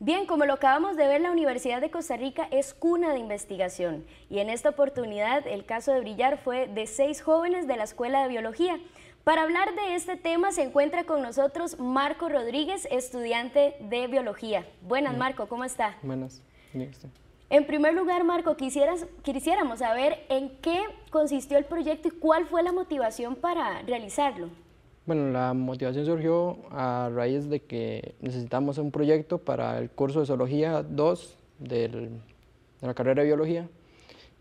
Bien, como lo acabamos de ver, la Universidad de Costa Rica es cuna de investigación y en esta oportunidad el caso de brillar fue de seis jóvenes de la Escuela de Biología. Para hablar de este tema se encuentra con nosotros Marco Rodríguez, estudiante de Biología. Buenas, Marco, ¿cómo está? Buenas, bien En primer lugar, Marco, quisieras, quisiéramos saber en qué consistió el proyecto y cuál fue la motivación para realizarlo. Bueno, la motivación surgió a raíz de que necesitamos un proyecto para el curso de Zoología 2 del, de la carrera de Biología.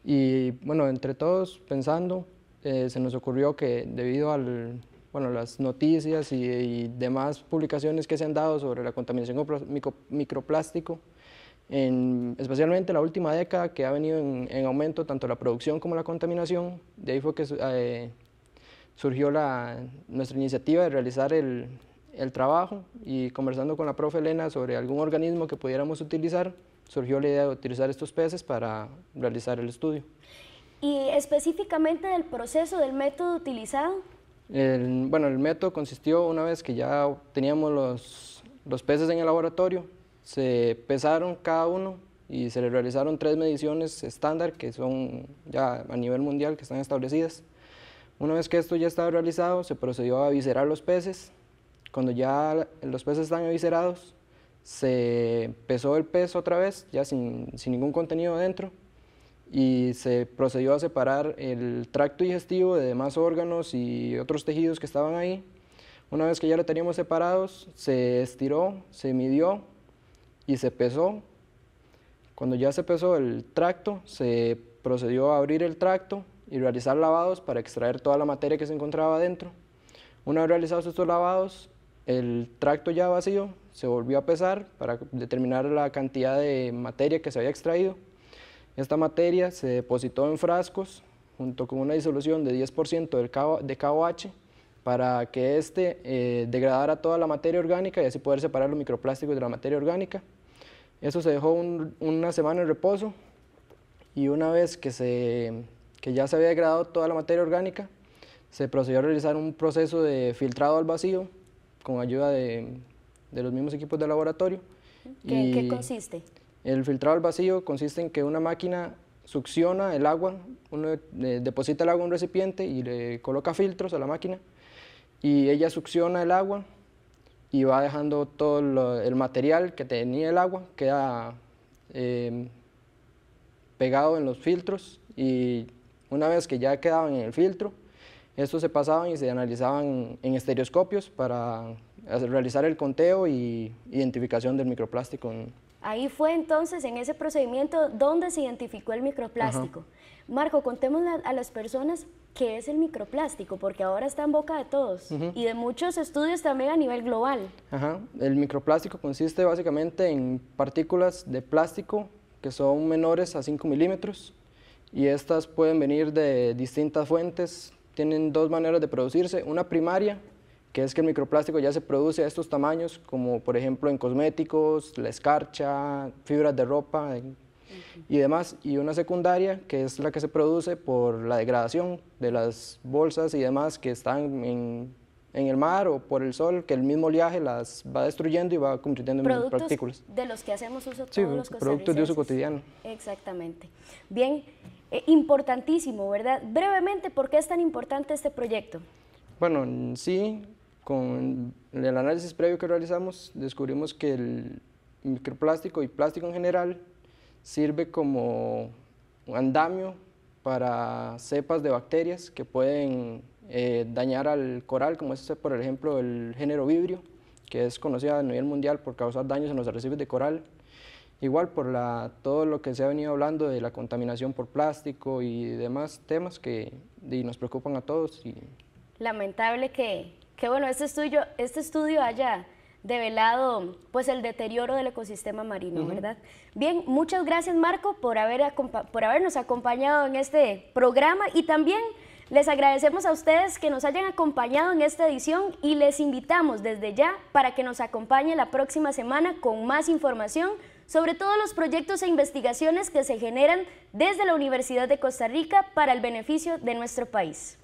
Y bueno, entre todos pensando, eh, se nos ocurrió que debido a bueno, las noticias y, demás publicaciones que se han dado sobre la contaminación con micro, microplástico, en, especialmente la última década que ha venido en, aumento tanto la producción como la contaminación, de ahí fue que eh, surgió la, nuestra iniciativa de realizar el, trabajo y conversando con la profe Elena sobre algún organismo que pudiéramos utilizar, surgió la idea de utilizar estos peces para realizar el estudio. ¿Y específicamente del proceso, del método utilizado? El, bueno, el método consistió una vez que ya teníamos los, los peces en el laboratorio, se pesaron cada uno y se le realizaron tres mediciones estándar que son ya a nivel mundial, que están establecidas. Una vez que esto ya estaba realizado, se procedió a viscerar los peces. Cuando ya los peces están viscerados, se pesó el pez otra vez, ya sin, ningún contenido dentro, y se procedió a separar el tracto digestivo de demás órganos y otros tejidos que estaban ahí. Una vez que ya lo teníamos separados, se estiró, se midió y se pesó. Cuando ya se pesó el tracto, se procedió a abrir el tracto y realizar lavados para extraer toda la materia que se encontraba dentro. Una vez realizados estos lavados, el tracto ya vacío se volvió a pesar para determinar la cantidad de materia que se había extraído. Esta materia se depositó en frascos junto con una disolución de 10% de KOH para que éste eh, degradara toda la materia orgánica y así poder separar los microplásticos de la materia orgánica. Eso se dejó una semana en reposo y una vez que se que ya se había degradado toda la materia orgánica, se procedió a realizar un proceso de filtrado al vacío con ayuda de, de los mismos equipos de laboratorio. ¿Qué, ¿Qué consiste? El filtrado al vacío consiste en que una máquina succiona el agua, uno deposita el agua en un recipiente y le coloca filtros a la máquina y ella succiona el agua y va dejando todo el material que tenía el agua, queda eh, pegado en los filtros y una vez que ya quedaban en el filtro, estos se pasaban y se analizaban en estereoscopios para realizar el conteo y identificación del microplástico. Ahí fue entonces, en ese procedimiento, donde se identificó el microplástico. Marco, contemos a las personas qué es el microplástico, porque ahora está en boca de todos y de muchos estudios también a nivel global. El microplástico consiste básicamente en partículas de plástico que son menores a 5 milímetros y estas pueden venir de distintas fuentes. Tienen dos maneras de producirse, una primaria, que es que el microplástico ya se produce a estos tamaños, como por ejemplo en cosméticos, la escarcha, fibras de ropa y demás, y una secundaria, que es la que se produce por la degradación de las bolsas y demás que están en, el mar o por el sol, que el mismo oleaje las va destruyendo y va convirtiendo en partículas. de los que hacemos uso todos sí, los productos de uso cotidiano. Exactamente. Bien, eh, importantísimo, ¿verdad? Brevemente, ¿por qué es tan importante este proyecto? Bueno, sí, con el análisis previo que realizamos, descubrimos que el microplástico y plástico en general sirve como un andamio para cepas de bacterias que pueden eh, dañar al coral, como es por ejemplo el género vibrio, que es conocido a nivel mundial por causar daños en los arrecifes de coral. Igual por la, todo lo que se ha venido hablando de la contaminación por plástico y demás temas que nos preocupan a todos. Y... Lamentable que, que bueno, este estudio, este estudio haya develado pues el deterioro del ecosistema marino, ¿verdad? Bien, muchas gracias Marco por, haber por habernos acompañado en este programa y también les agradecemos a ustedes que nos hayan acompañado en esta edición y les invitamos desde ya para que nos acompañe la próxima semana con más información sobre todo los proyectos e investigaciones que se generan desde la Universidad de Costa Rica para el beneficio de nuestro país.